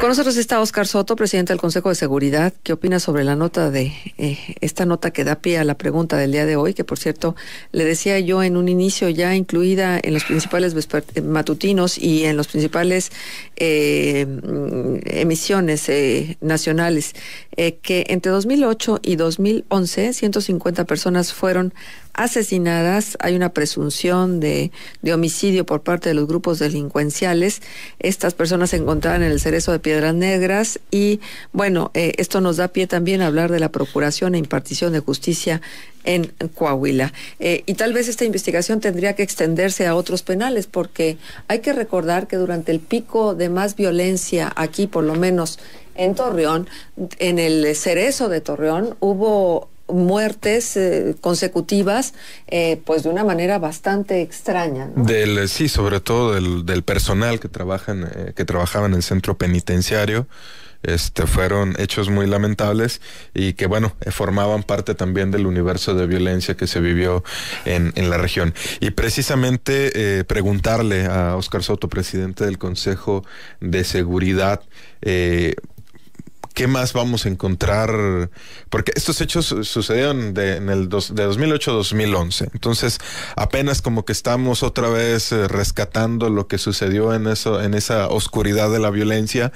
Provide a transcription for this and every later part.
Con nosotros está Oscar Soto, presidente del Consejo de Seguridad. ¿Qué opina sobre la nota de eh, esta nota que da pie a la pregunta del día de hoy? Que por cierto, le decía yo en un inicio ya incluida en los principales eh, matutinos y en los principales eh, emisiones nacionales, que entre 2008 y 2011 150 personas fueron asesinadas, hay una presunción de, de homicidio por parte de los grupos delincuenciales. Estas personas se encontraban en el cerezo de Piedras Negras y bueno, eh, esto nos da pie también a hablar de la procuración e impartición de justicia en Coahuila. Eh, y tal vez esta investigación tendría que extenderse a otros penales, porque hay que recordar que durante el pico de más violencia aquí, por lo menos en Torreón, en el cerezo de Torreón, hubo muertes eh, consecutivas, eh, pues de una manera bastante extraña. Del, eh, sí, sobre todo del, del personal que trabajan, que trabajaba en el centro penitenciario. Este, fueron hechos muy lamentables y que, bueno, formaban parte también del universo de violencia que se vivió en, en la región. Y precisamente preguntarle a Oscar Soto, presidente del Consejo de Seguridad, eh, ¿Qué más vamos a encontrar? Porque estos hechos sucedieron de, en el de 2008 a 2011. Entonces, apenas como que estamos otra vez eh, rescatando lo que sucedió en, eso, en esa oscuridad de la violencia.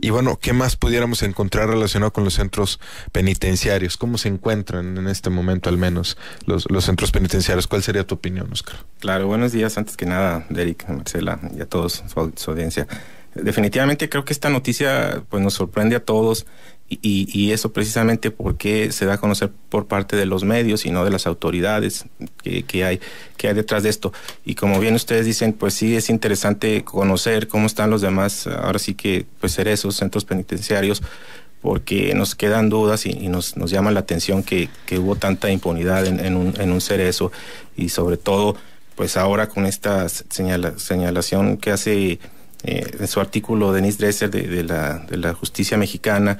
Y bueno, ¿qué más pudiéramos encontrar relacionado con los centros penitenciarios? ¿Cómo se encuentran en este momento al menos los, los centros penitenciarios? ¿Cuál sería tu opinión, Oscar? Claro, buenos días antes que nada, Derek, Marcela y a todos su audiencia definitivamente creo que esta noticia pues, nos sorprende a todos y, eso precisamente porque se da a conocer por parte de los medios y no de las autoridades que, hay, que hay detrás de esto. Y como bien ustedes dicen, pues sí es interesante conocer cómo están los demás, ahora sí que pues ser centros penitenciarios, porque nos quedan dudas y, nos, nos, llama la atención que, que hubo tanta impunidad en, un, en un cerezo y sobre todo pues ahora con esta señalación que hace en eh, su artículo Denise Dresser de, la, justicia mexicana,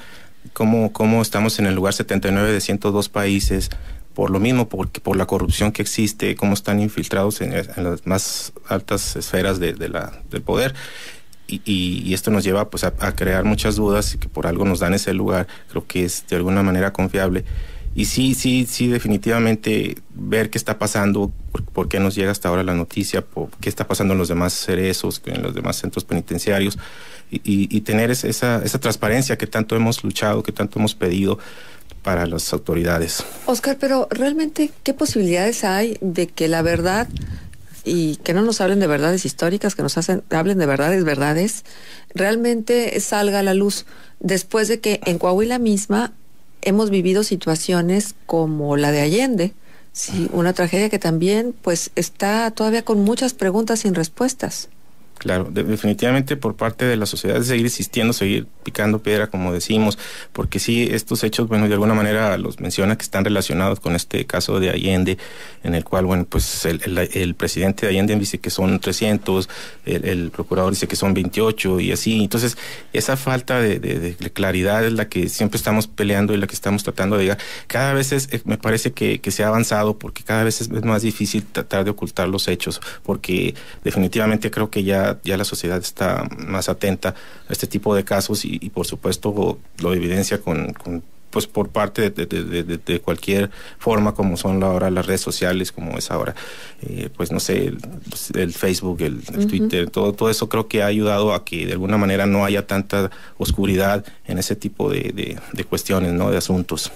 cómo, estamos en el lugar 79 de 102 países, por lo mismo, por la corrupción que existe, cómo están infiltrados en, las más altas esferas del poder. Y, esto nos lleva pues, a, crear muchas dudas y que por algo nos dan ese lugar, creo que es de alguna manera confiable y sí, sí, sí, definitivamente ver qué está pasando, por, qué nos llega hasta ahora la noticia, por, qué está pasando en los demás cerezos, en los demás centros penitenciarios, y, tener esa, esa transparencia que tanto hemos luchado, que tanto hemos pedido para las autoridades. Oscar, pero realmente, ¿qué posibilidades hay de que la verdad y que no nos hablen de verdades históricas, que nos hacen, hablen de verdades, verdades, realmente salga a la luz después de que en Coahuila misma hemos vivido situaciones como la de Allende, una tragedia que también pues está todavía con muchas preguntas sin respuestas. Claro, definitivamente por parte de la sociedad de seguir existiendo, seguir picando piedra, como decimos, porque sí, estos hechos, bueno, de alguna manera los menciona que están relacionados con este caso de Allende, en el cual, bueno, pues el, presidente de Allende dice que son 300, el, procurador dice que son 28 y así. Entonces, esa falta de, claridad es la que siempre estamos peleando y la que estamos tratando de llegar. Cada vez es, eh, me parece que se ha avanzado porque cada vez es más difícil tratar de ocultar los hechos, porque definitivamente creo que ya ya la sociedad está más atenta a este tipo de casos y, por supuesto lo evidencia con, pues por parte de, cualquier forma como son ahora las redes sociales como es ahora eh, pues no sé el, Facebook el, Twitter todo todo eso creo que ha ayudado a que de alguna manera no haya tanta oscuridad en ese tipo de, cuestiones no de asuntos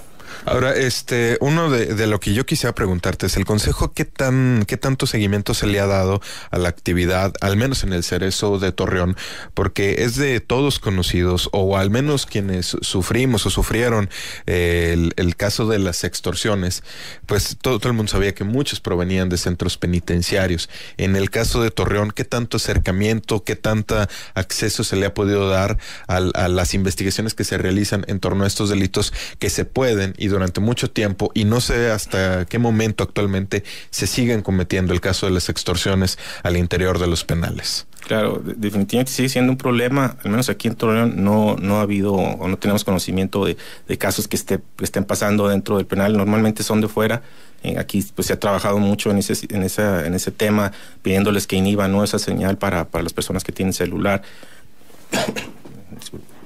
Ahora, este, uno de, lo que yo quisiera preguntarte es el consejo, ¿qué tan, qué tanto seguimiento se le ha dado a la actividad, al menos en el cerezo de Torreón? Porque es de todos conocidos, o al menos quienes sufrimos o sufrieron eh, el, caso de las extorsiones, pues todo, el mundo sabía que muchos provenían de centros penitenciarios. En el caso de Torreón, ¿qué tanto acercamiento, qué tanto acceso se le ha podido dar a, a las investigaciones que se realizan en torno a estos delitos que se pueden y durante mucho tiempo, y no sé hasta qué momento actualmente se siguen cometiendo el caso de las extorsiones al interior de los penales. Claro, definitivamente sigue siendo un problema, al menos aquí en Torreón no, no ha habido o no tenemos conocimiento de, casos que, esté, estén pasando dentro del penal, normalmente son de fuera, eh, aquí pues se ha trabajado mucho en ese, en esa, en ese tema, pidiéndoles que inhiban esa señal para, para las personas que tienen celular.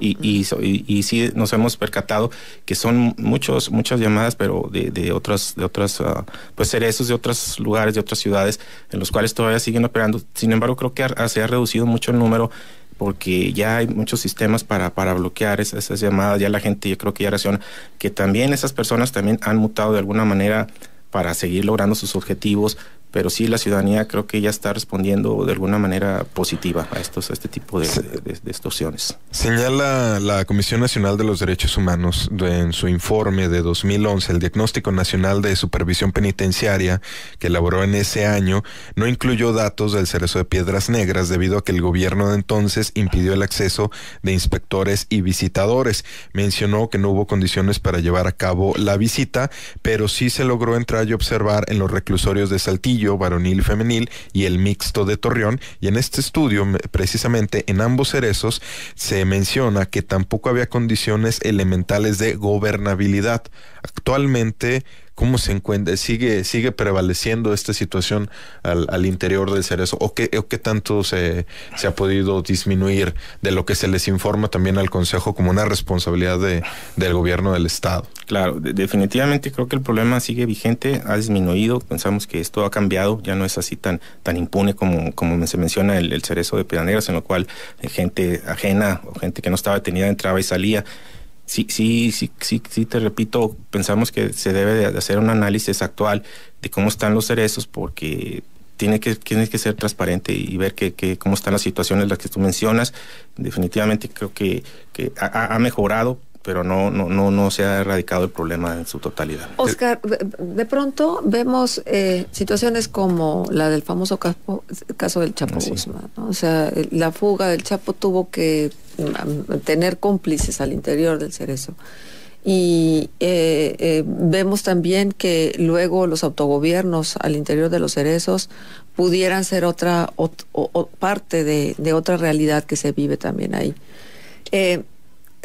y, sí nos hemos percatado que son muchos, muchas llamadas, pero de, otras, de otras, ah, pues cerezos de otros lugares, de otras ciudades, en los cuales todavía siguen operando. Sin embargo, creo que ah, se ha reducido mucho el número porque ya hay muchos sistemas para, para bloquear esas, llamadas, ya la gente yo creo que ya reacciona, que también esas personas también han mutado de alguna manera para seguir logrando sus objetivos, pero sí la ciudadanía creo que ya está respondiendo de alguna manera positiva a estos este tipo de, de, extorsiones. Señala la Comisión Nacional de los Derechos Humanos en su informe de 2011, el Diagnóstico Nacional de Supervisión Penitenciaria que elaboró en ese año no incluyó datos del cerezo de piedras negras debido a que el gobierno de entonces impidió el acceso de inspectores y visitadores. Mencionó que no hubo condiciones para llevar a cabo la visita, pero sí se logró entrar y observar en los reclusorios de Saltillo varonil varonil femenil y el mixto de Torreón. Y en este estudio, precisamente en ambos cerezos, se menciona que tampoco había condiciones elementales de gobernabilidad Actualmente, ¿cómo se encuentra? ¿Sigue, sigue prevaleciendo esta situación al, interior del cerezo? ¿O qué, o qué tanto se, ha podido disminuir de lo que se les informa también al Consejo como una responsabilidad de, del gobierno del Estado? Claro, definitivamente creo que el problema sigue vigente, ha disminuido, pensamos que esto ha cambiado, ya no es así tan, tan impune como, como se menciona el, cerezo de Piranegras, en lo cual eh, gente ajena o gente que no estaba detenida entraba y salía sí, sí, sí, sí, te repito, pensamos que se debe de hacer un análisis actual de cómo están los cerezos porque tiene que, tiene que ser transparente y ver que, cómo están las situaciones las que tú mencionas. Definitivamente creo que, ha mejorado, pero no, no, no, no se ha erradicado el problema en su totalidad. Oscar, de pronto vemos eh, situaciones como la del famoso caso, del Chapo Guzmán. O sea, la fuga del Chapo tuvo que mm, tener cómplices al interior del cerezo. Y eh, eh, vemos también que luego los autogobiernos al interior de los cerezos pudieran ser otra parte de, otra realidad que se vive también ahí. Eh,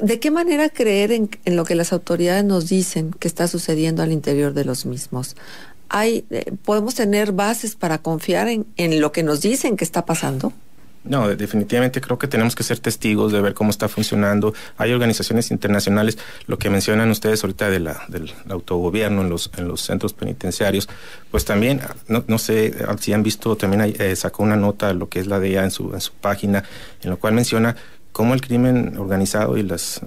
¿De qué manera creer en, lo que las autoridades nos dicen que está sucediendo al interior de los mismos? Hay, eh, ¿Podemos tener bases para confiar en, lo que nos dicen que está pasando? No, definitivamente creo que tenemos que ser testigos de ver cómo está funcionando. Hay organizaciones internacionales, lo que mencionan ustedes ahorita de la, del autogobierno en los, centros penitenciarios, pues también, no, sé ah, si han visto, también eh, sacó una nota, lo que es la de en en su página, en lo cual menciona cómo el crimen organizado y las,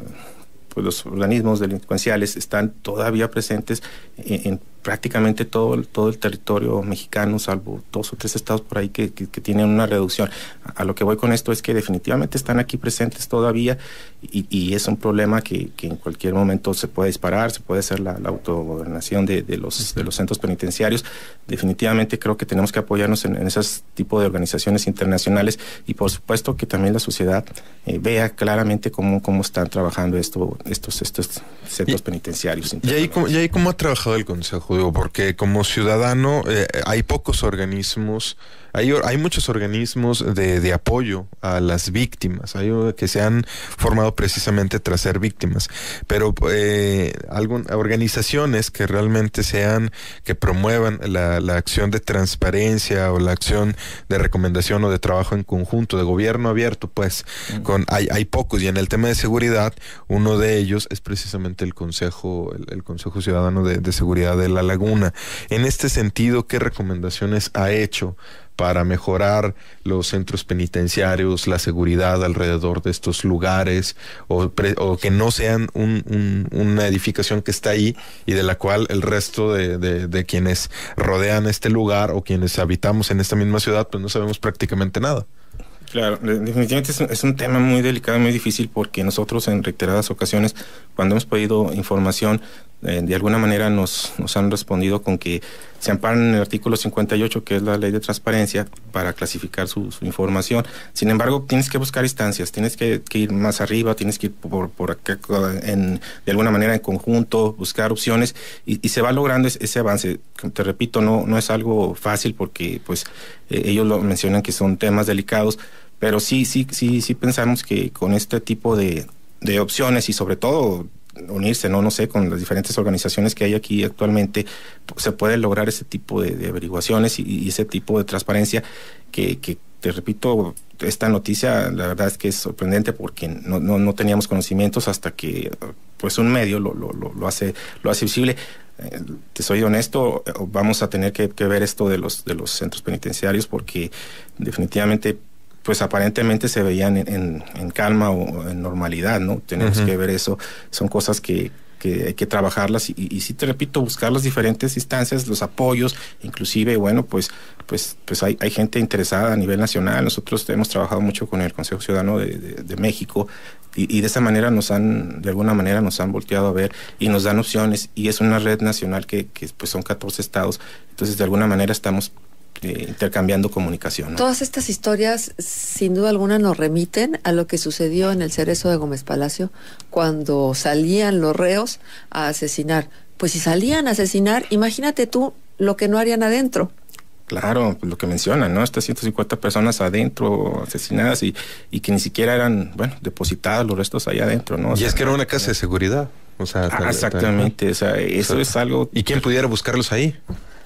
pues, los organismos delincuenciales están todavía presentes en prácticamente todo, todo el territorio mexicano, salvo dos o tres estados por ahí que, tienen una reducción. A, lo que voy con esto es que definitivamente están aquí presentes todavía y, es un problema que, que, en cualquier momento se puede disparar, se puede hacer la, autogobernación de, los, de los centros penitenciarios. Definitivamente creo que tenemos que apoyarnos en, ese tipo de organizaciones internacionales y por supuesto que también la sociedad eh, vea claramente cómo, cómo están trabajando esto, estos, estos centros penitenciarios. ¿Y ahí, ¿Y ahí cómo ha trabajado el Consejo? porque como ciudadano eh, hay pocos organismos hay, hay muchos organismos de, de, apoyo a las víctimas, hay eh, que se han formado precisamente tras ser víctimas, pero eh, organizaciones que realmente sean, que promuevan la, la acción de transparencia o la acción de recomendación o de trabajo en conjunto, de gobierno abierto, pues mm. con hay, hay pocos y en el tema de seguridad uno de ellos es precisamente el Consejo, Consejo Ciudadano de, de Seguridad de la Laguna. En este sentido, ¿qué recomendaciones ha hecho para mejorar los centros penitenciarios, la seguridad alrededor de estos lugares, o, o que no sean una edificación que está ahí y de la cual el resto de, quienes rodean este lugar o quienes habitamos en esta misma ciudad, pues no sabemos prácticamente nada. Claro, definitivamente es un, tema muy delicado, y muy difícil, porque nosotros en reiteradas ocasiones, cuando hemos pedido información, eh, de alguna manera nos, nos han respondido con que se amparan en el artículo 58, que es la ley de transparencia, para clasificar su, información. Sin embargo, tienes que buscar instancias, tienes que, ir más arriba, tienes que ir por, acá, de alguna manera en conjunto, buscar opciones y, se va logrando ese, avance. Te repito, no, no es algo fácil porque pues eh, ellos lo mencionan que son temas delicados, pero sí, sí, sí, sí pensamos que con este tipo de, de opciones y sobre todo unirse, no, no sé, con las diferentes organizaciones que hay aquí actualmente, se puede lograr ese tipo de, averiguaciones y, ese tipo de transparencia que, que, te repito, esta noticia la verdad es que es sorprendente porque no, teníamos conocimientos hasta que pues un medio lo, lo, hace, lo hace visible. Eh, te soy honesto, eh, vamos a tener que, que, ver esto de los, de los centros penitenciarios porque definitivamente pues aparentemente se veían en, calma o en normalidad, ¿no? Tenemos que ver eso. Son cosas que, hay que trabajarlas y, sí te repito buscar las diferentes instancias los apoyos inclusive bueno pues pues pues hay, gente interesada a nivel nacional nosotros hemos trabajado mucho con el Consejo Ciudadano de, México y, de esa manera nos han de alguna manera nos han volteado a ver y nos dan opciones y es una red nacional que, pues son 14 estados entonces de alguna manera estamos eh, intercambiando comunicación. Todas estas historias, sin duda alguna, nos remiten a lo que sucedió en el cerezo de Gómez Palacio cuando salían los reos a asesinar. Pues si salían a asesinar, imagínate tú lo que no harían adentro. Claro, pues lo que mencionan, ¿no? Estas 150 personas adentro, asesinadas y, y que ni siquiera eran, bueno, depositadas los restos ahí adentro, ¿no? y es que era una casa de eh, seguridad. O sea, ah, exactamente, o sea, eso es algo... ¿Y quién pudiera buscarlos ahí?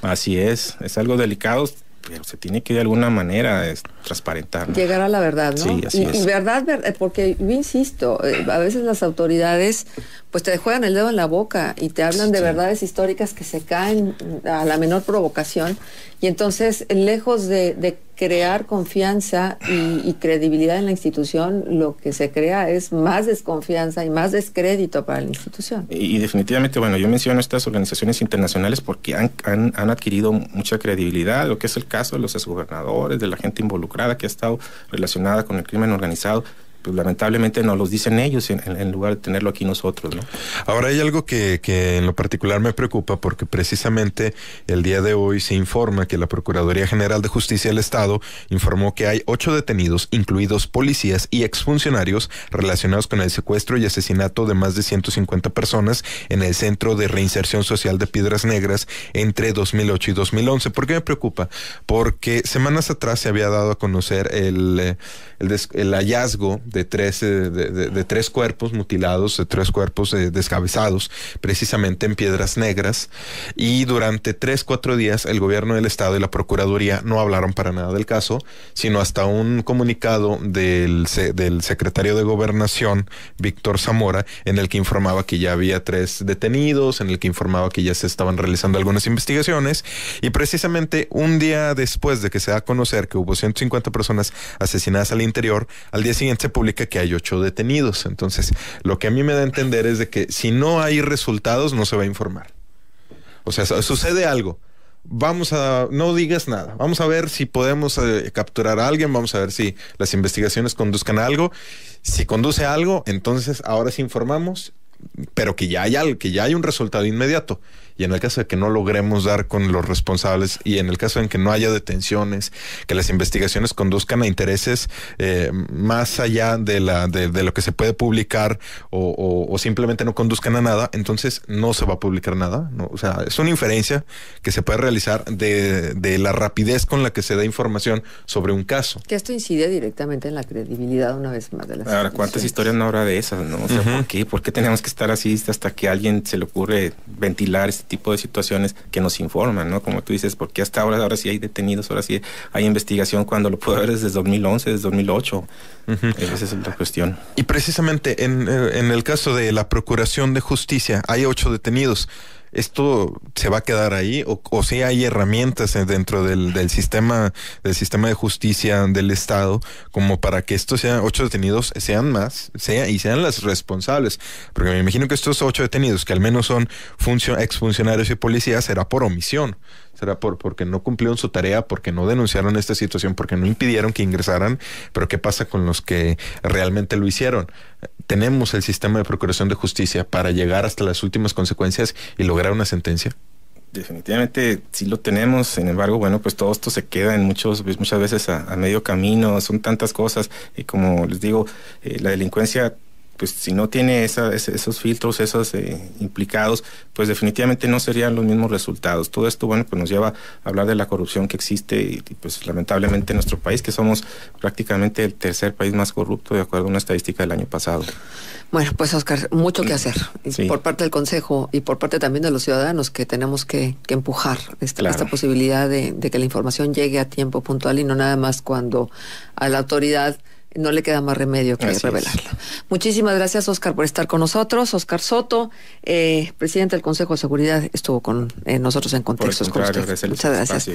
Así es, es algo delicado pero se tiene que de alguna manera es, transparentar. Llegar a la verdad, ¿no? Sí, así es. verdad, eh, porque yo insisto, eh, a veces las autoridades pues te juegan el dedo en la boca y te hablan de verdades históricas que se caen a la menor provocación y entonces lejos de, de crear confianza y, credibilidad en la institución, lo que se crea es más desconfianza y más descrédito para la institución. Y, definitivamente, bueno, yo menciono estas organizaciones internacionales porque han, han, adquirido mucha credibilidad, lo que es el caso de los exgobernadores, de la gente involucrada que ha estado relacionada con el crimen organizado. Pues, lamentablemente no los dicen ellos en, lugar de tenerlo aquí nosotros. ¿no? Ahora hay algo que, en lo particular me preocupa porque precisamente el día de hoy se informa que la Procuraduría General de Justicia del Estado informó que hay ocho detenidos, incluidos policías y exfuncionarios relacionados con el secuestro y asesinato de más de 150 personas en el Centro de Reinserción Social de Piedras Negras entre 2008 y 2011. ¿Por qué me preocupa? Porque semanas atrás se había dado a conocer el, eh, el, el hallazgo de, tres, eh, de, tres cuerpos mutilados, de tres cuerpos eh, descabezados, precisamente en Piedras Negras. Y durante tres, cuatro días el gobierno del estado y la Procuraduría no hablaron para nada del caso, sino hasta un comunicado del, del secretario de Gobernación, Víctor Zamora, en el que informaba que ya había tres detenidos, en el que informaba que ya se estaban realizando algunas investigaciones. Y precisamente un día después de que se da a conocer que hubo 150 personas asesinadas al interior, al día siguiente se publicó que hay ocho detenidos. Entonces, lo que a mí me da a entender es de que si no hay resultados, no se va a informar. O sea, sucede algo. Vamos a, no digas nada. Vamos a ver si podemos eh, capturar a alguien. Vamos a ver si las investigaciones conduzcan a algo. Si conduce algo, entonces ahora sí informamos, pero que ya hay que ya hay un resultado inmediato y en el caso de que no logremos dar con los responsables y en el caso en que no haya detenciones, que las investigaciones conduzcan a intereses eh, más allá de, la, de, lo que se puede publicar o, simplemente no conduzcan a nada, entonces no se va a publicar nada. O sea, es una inferencia que se puede realizar de, de la rapidez con la que se da información sobre un caso. Que esto incide directamente en la credibilidad una vez más de las Ahora, ¿cuántas historias no habrá de esas? ¿no? O ¿por qué? ¿Por qué tenemos que estar así hasta que alguien se le ocurre ventilar tipo de situaciones que nos informan, ¿no? Como tú dices, porque hasta ahora, ahora sí hay detenidos, ahora sí hay investigación cuando lo puede ver desde 2011, desde 2008. Esa es la cuestión. Y precisamente en, eh, en el caso de la Procuración de Justicia, hay ocho detenidos esto se va a quedar ahí o, si hay herramientas dentro del, del, sistema del sistema de justicia del Estado como para que estos sean ocho detenidos sean más y sean las responsables. Porque me imagino que estos ocho detenidos, que al menos son exfuncionarios y policías, será por omisión será por porque no cumplieron su tarea, porque no denunciaron esta situación, porque no impidieron que ingresaran, pero qué pasa con los que realmente lo hicieron? tenemos el sistema de procuración de justicia para llegar hasta las últimas consecuencias y lograr una sentencia? Definitivamente sí lo tenemos, sin embargo, bueno, pues todo esto se queda en muchos, pues, muchas veces a, medio camino, son tantas cosas y como les digo, eh, la delincuencia pues si no tiene esos filtros, esos eh, implicados, pues definitivamente no serían los mismos resultados. Todo esto, bueno, pues nos lleva a hablar de la corrupción que existe y, pues lamentablemente en nuestro país, que somos prácticamente el tercer país más corrupto, de acuerdo a una estadística del año pasado. Bueno, pues Oscar, mucho que hacer por parte del Consejo y por parte también de los ciudadanos que tenemos que, empujar este, esta, posibilidad de que la información llegue a tiempo puntual y no nada más cuando a la autoridad no le queda más remedio que revelarlo. Muchísimas gracias, Oscar, por estar con nosotros. Oscar Soto, eh, presidente del Consejo de Seguridad, estuvo con eh, nosotros en Contextos. Con Muchas gracias.